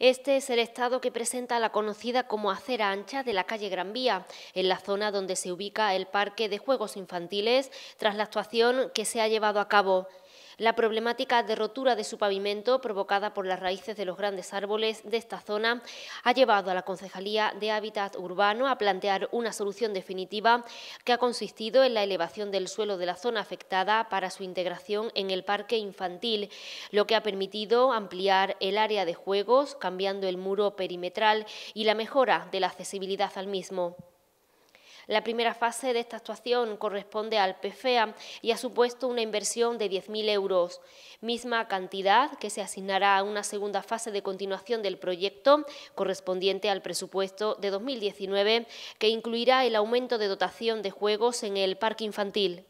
Este es el estado que presenta la conocida como acera ancha de la calle Gran Vía, en la zona donde se ubica el parque de juegos infantiles tras la actuación que se ha llevado a cabo. La problemática de rotura de su pavimento provocada por las raíces de los grandes árboles de esta zona ha llevado a la Concejalía de Hábitat Urbano a plantear una solución definitiva que ha consistido en la elevación del suelo de la zona afectada para su integración en el parque infantil, lo que ha permitido ampliar el área de juegos, cambiando el muro perimetral y la mejora de la accesibilidad al mismo. La primera fase de esta actuación corresponde al PFEA y ha supuesto una inversión de 10.000 euros, misma cantidad que se asignará a una segunda fase de continuación del proyecto correspondiente al presupuesto de 2019 que incluirá el aumento de dotación de juegos en el parque infantil.